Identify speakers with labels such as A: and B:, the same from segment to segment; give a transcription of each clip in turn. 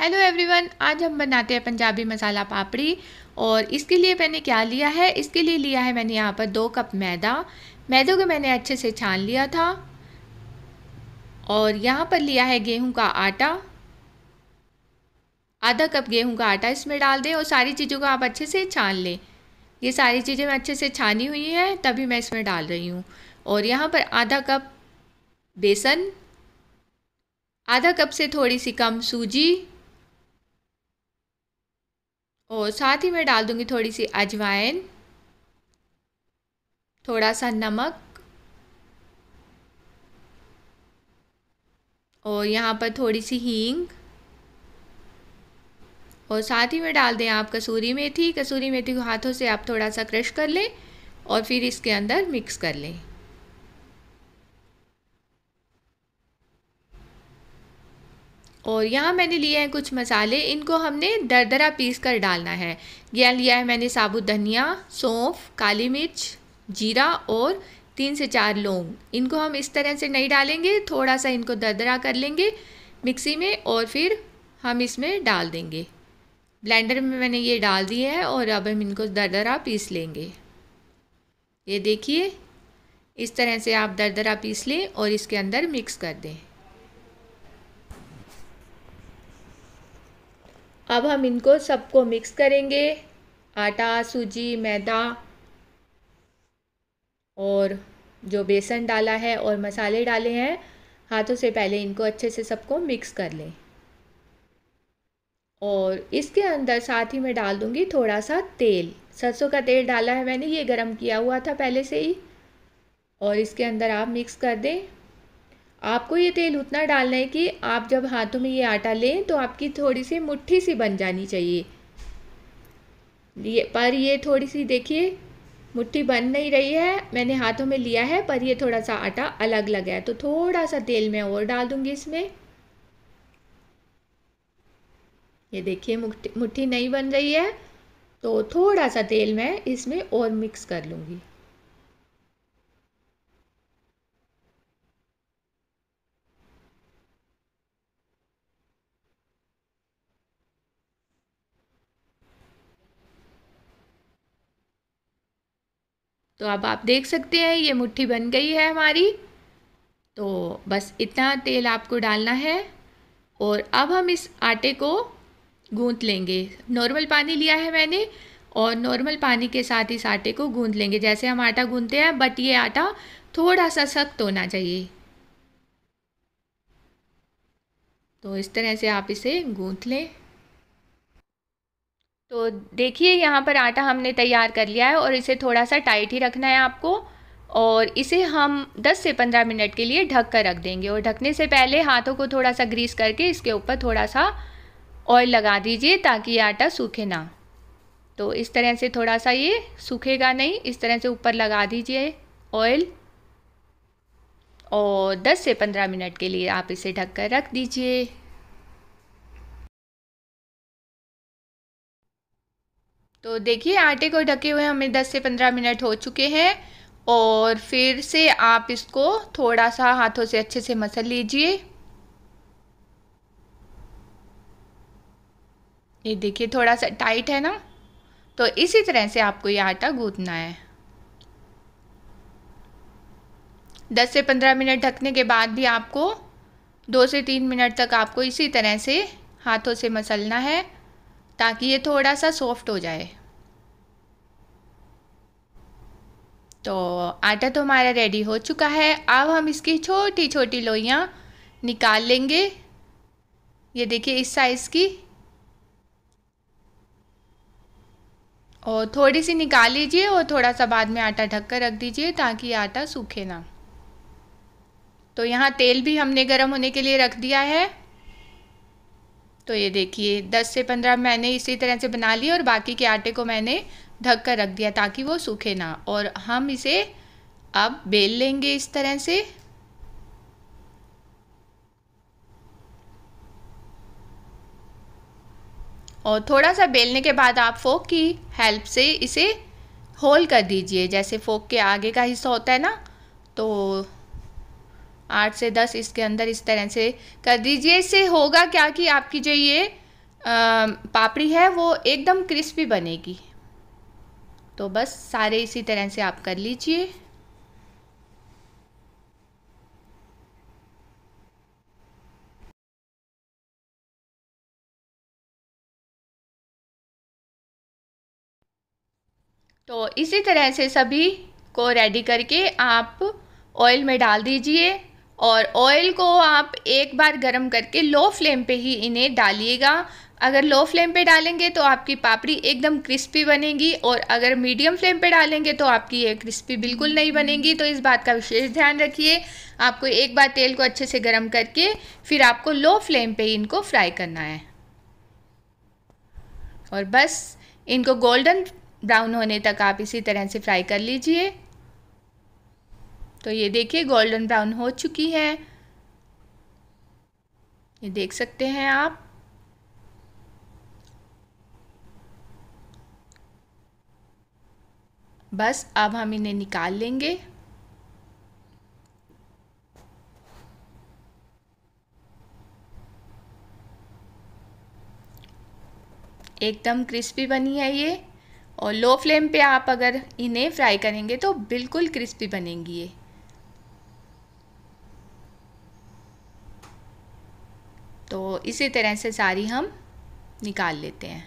A: hello everyone आज हम बनाते हैं पंजाबी मसाला पापड़ी और इसके लिए मैंने क्या लिया है इसके लिए लिया है मैंने यहाँ पर दो कप मैदा मैदे को मैंने अच्छे से छान लिया था और यहाँ पर लिया है गेहूं का आटा आधा कप गेहूं का आटा इसमें डाल दें और सारी चीज़ों को आप अच्छे से छान लें ये सारी चीज़ें मैं अच्छे से छानी हुई हैं तभी मैं इसमें डाल रही हूँ और यहाँ पर आधा कप बेसन आधा कप से थोड़ी सी कम सूजी और साथ ही मैं डाल दूँगी थोड़ी सी अजवाइन थोड़ा सा नमक और यहाँ पर थोड़ी सी हींग और साथ ही में डाल दें आप कसूरी मेथी कसूरी मेथी को हाथों से आप थोड़ा सा क्रश कर लें और फिर इसके अंदर मिक्स कर लें और यहाँ मैंने लिए हैं कुछ मसाले इनको हमने दरदरा पीस कर डालना है यह लिया है मैंने साबुत धनिया सौंफ काली मिर्च जीरा और तीन से चार लौंग इनको हम इस तरह से नहीं डालेंगे थोड़ा सा इनको दरदरा कर लेंगे मिक्सी में और फिर हम इसमें डाल देंगे ब्लेंडर में मैंने ये डाल दिए है और अब हम इनको दरदरा पीस लेंगे ये देखिए इस तरह से आप दरदरा पीस लें और इसके अंदर मिक्स कर दें अब हम इनको सबको मिक्स करेंगे आटा सूजी मैदा और जो बेसन डाला है और मसाले डाले हैं हाथों से पहले इनको अच्छे से सबको मिक्स कर लें और इसके अंदर साथ ही मैं डाल दूँगी थोड़ा सा तेल सरसों का तेल डाला है मैंने ये गरम किया हुआ था पहले से ही और इसके अंदर आप मिक्स कर दें आपको ये तेल उतना डालना है कि आप जब हाथों में ये आटा लें तो आपकी थोड़ी सी मुट्ठी सी बन जानी चाहिए ये पर ये थोड़ी सी देखिए मुट्ठी बन नहीं रही है मैंने हाथों में लिया है पर ये थोड़ा सा आटा अलग लगा है तो थोड़ा सा तेल मैं और डाल दूँगी इसमें ये देखिए मुट्ठी मुट्ठी नहीं बन रही है तो थोड़ा सा तेल मैं इसमें और मिक्स कर लूँगी तो अब आप देख सकते हैं ये मुट्ठी बन गई है हमारी तो बस इतना तेल आपको डालना है और अब हम इस आटे को गूंथ लेंगे नॉर्मल पानी लिया है मैंने और नॉर्मल पानी के साथ इस आटे को गूंथ लेंगे जैसे हम आटा गूंथते हैं बट ये आटा थोड़ा सा सख्त होना चाहिए तो इस तरह से आप इसे गूंथ लें तो देखिए यहाँ पर आटा हमने तैयार कर लिया है और इसे थोड़ा सा टाइट ही रखना है आपको और इसे हम 10 से 15 मिनट के लिए ढक कर रख देंगे और ढकने से पहले हाथों को थोड़ा सा ग्रीस करके इसके ऊपर थोड़ा सा ऑयल लगा दीजिए ताकि ये आटा सूखे ना तो इस तरह से थोड़ा सा ये सूखेगा नहीं इस तरह से ऊपर लगा दीजिए ऑयल और 10 से 15 मिनट के लिए आप इसे ढक कर रख दीजिए तो देखिए आटे को ढके हुए हमें 10 से 15 मिनट हो चुके हैं और फिर से आप इसको थोड़ा सा हाथों से अच्छे से मसल लीजिए ये देखिए थोड़ा सा टाइट है ना तो इसी तरह से आपको ये आटा गूंथना है दस से पंद्रह मिनट ढकने के बाद भी आपको दो से तीन मिनट तक आपको इसी तरह से हाथों से मसलना है ताकि ये थोड़ा सा सॉफ्ट हो जाए तो आटा तो हमारा रेडी हो चुका है अब हम इसकी छोटी छोटी लोइयाँ निकाल लेंगे ये देखिए इस साइज़ की और थोड़ी सी निकाल लीजिए और थोड़ा सा बाद में आटा ढक कर रख दीजिए ताकि आटा सूखे ना तो यहाँ तेल भी हमने गर्म होने के लिए रख दिया है तो ये देखिए 10 से 15 मैंने इसी तरह से बना लिए और बाकी के आटे को मैंने ढक कर रख दिया ताकि वो सूखे ना और हम इसे अब बेल लेंगे इस तरह से और थोड़ा सा बेलने के बाद आप फोक की हेल्प से इसे होल कर दीजिए जैसे फोक के आगे का हिस्सा होता है ना तो आठ से दस इसके अंदर इस तरह से कर दीजिए इससे होगा क्या कि आपकी जो ये पापड़ी है वो एकदम क्रिस्पी बनेगी तो बस सारे इसी तरह से आप कर लीजिए तो इसी तरह से सभी को रेडी करके आप ऑयल में डाल दीजिए और ऑयल को आप एक बार गर्म करके लो फ्लेम पे ही इन्हें डालिएगा अगर लो फ्लेम पे डालेंगे तो आपकी पापड़ी एकदम क्रिस्पी बनेगी और अगर मीडियम फ्लेम पे डालेंगे तो आपकी ये क्रिस्पी बिल्कुल नहीं बनेगी तो इस बात का विशेष ध्यान रखिए आपको एक बार तेल को अच्छे से गर्म करके फिर आपको लो फ्लेम पे इनको फ्राई करना है और बस इनको गोल्डन ब्राउन होने तक आप इसी तरह से फ्राई कर लीजिए तो ये देखिए गोल्डन ब्राउन हो चुकी है ये देख सकते हैं आप बस अब हम इन्हें निकाल लेंगे एकदम क्रिस्पी बनी है ये और लो फ्लेम पे आप अगर इन्हें फ्राई करेंगे तो बिल्कुल क्रिस्पी बनेंगी ये तो इसी तरह से सारी हम निकाल लेते हैं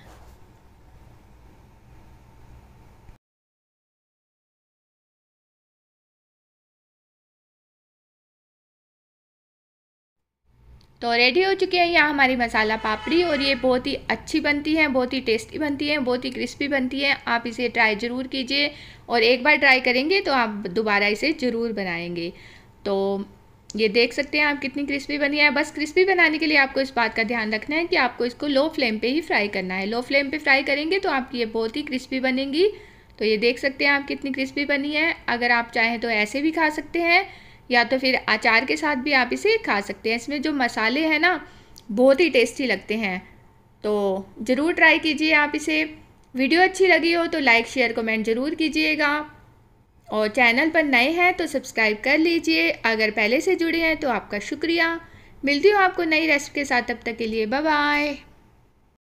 A: तो रेडी हो चुके हैं यहाँ हमारी मसाला पापड़ी और ये बहुत ही अच्छी बनती है बहुत ही टेस्टी बनती है बहुत ही क्रिस्पी बनती है आप इसे ट्राई ज़रूर कीजिए और एक बार ट्राई करेंगे तो आप दोबारा इसे ज़रूर बनाएंगे तो ये देख सकते हैं आप कितनी क्रिस्पी बनी है बस क्रिस्पी बनाने के लिए आपको इस बात का ध्यान रखना है कि आपको इसको लो फ्लेम पे ही फ्राई करना है लो फ्लेम पे फ्राई करेंगे तो आपकी ये बहुत ही क्रिस्पी बनेंगी तो ये देख सकते हैं आप कितनी क्रिस्पी बनी है अगर आप चाहें तो ऐसे भी खा सकते हैं या तो फिर अचार के साथ भी आप इसे खा सकते हैं इसमें जो मसाले हैं ना बहुत ही टेस्टी लगते हैं तो ज़रूर ट्राई कीजिए आप इसे वीडियो अच्छी लगी हो तो लाइक शेयर कमेंट ज़रूर कीजिएगा और चैनल पर नए हैं तो सब्सक्राइब कर लीजिए अगर पहले से जुड़े हैं तो आपका शुक्रिया मिलती हूँ आपको नई रेसिपी के साथ तब तक के लिए बाय बाय